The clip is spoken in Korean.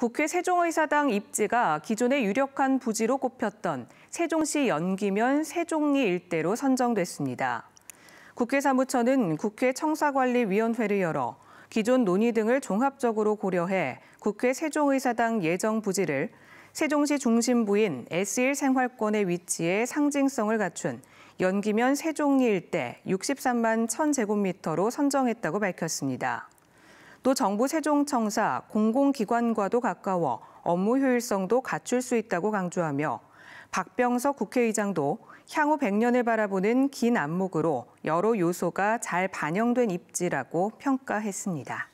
국회 세종의사당 입지가 기존의 유력한 부지로 꼽혔던 세종시 연기면 세종리 일대로 선정됐습니다. 국회 사무처는 국회 청사관리위원회를 열어 기존 논의 등을 종합적으로 고려해 국회 세종의사당 예정 부지를 세종시 중심부인 S1 생활권의 위치에 상징성을 갖춘 연기면 세종리 일대 63만 1000제곱미터로 선정했다고 밝혔습니다. 또 정부 세종청사, 공공기관과도 가까워 업무 효율성도 갖출 수 있다고 강조하며 박병석 국회의장도 향후 100년을 바라보는 긴 안목으로 여러 요소가 잘 반영된 입지라고 평가했습니다.